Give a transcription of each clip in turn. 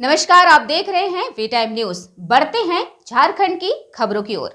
नमस्कार आप देख रहे हैं वी टाइम न्यूज बढ़ते हैं झारखंड की खबरों की ओर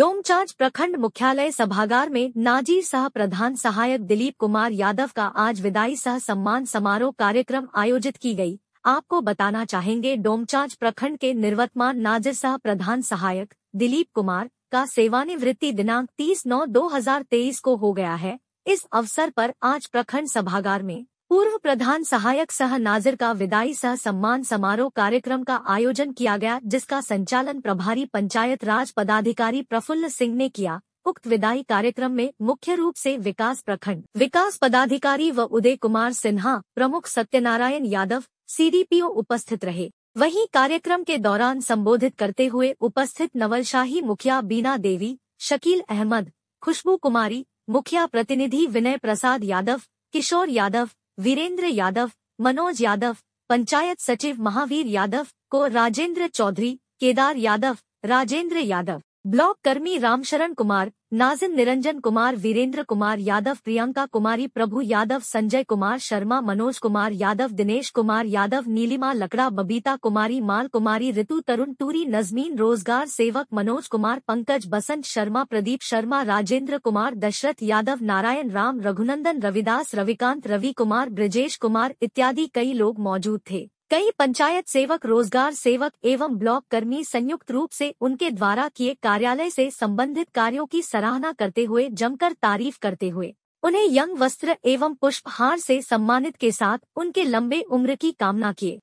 डोमचांच प्रखंड मुख्यालय सभागार में नाजी सह प्रधान सहायक दिलीप कुमार यादव का आज विदाई सह सम्मान समारोह कार्यक्रम आयोजित की गई आपको बताना चाहेंगे डोमचांच प्रखंड के निर्वर्तमान नाजिर सह प्रधान सहायक दिलीप कुमार का सेवानिवृत्ति दिनांक 30 नौ 2023 को हो गया है इस अवसर पर आज प्रखंड सभागार में पूर्व प्रधान सहायक सह नाजिर का विदाई सह सम्मान समारोह कार्यक्रम का आयोजन किया गया जिसका संचालन प्रभारी पंचायत राज पदाधिकारी प्रफुल्ल सिंह ने किया उक्त विदाई कार्यक्रम में मुख्य रूप से विकास प्रखंड विकास पदाधिकारी व उदय कुमार सिन्हा प्रमुख सत्यनारायण यादव सीडीपीओ उपस्थित रहे वहीं कार्यक्रम के दौरान संबोधित करते हुए उपस्थित नवलशाही मुखिया बीना देवी शकील अहमद खुशबू कुमारी मुखिया प्रतिनिधि विनय प्रसाद यादव किशोर यादव वीरेंद्र यादव मनोज यादव पंचायत सचिव महावीर यादव को राजेंद्र चौधरी केदार यादव राजेंद्र यादव ब्लॉक कर्मी रामशरण कुमार नाजिन निरंजन कुमार वीरेंद्र कुमार यादव प्रियंका कुमारी प्रभु यादव संजय कुमार शर्मा मनोज कुमार यादव दिनेश कुमार यादव नीलिमा लकड़ा बबीता कुमारी माल कुमारी ऋतु तरुण टूरी नजमीन रोजगार सेवक मनोज कुमार पंकज बसंत शर्मा प्रदीप शर्मा राजेंद्र कुमार दशरथ यादव नारायण राम रघुनंदन रविदास रविकांत रवि कुमार ब्रजेश कुमार इत्यादि कई लोग मौजूद थे कई पंचायत सेवक रोजगार सेवक एवं ब्लॉक कर्मी संयुक्त रूप से उनके द्वारा किए कार्यालय से संबंधित कार्यों की सराहना करते हुए जमकर तारीफ करते हुए उन्हें यंग वस्त्र एवं पुष्पहार से सम्मानित के साथ उनके लंबे उम्र की कामना किए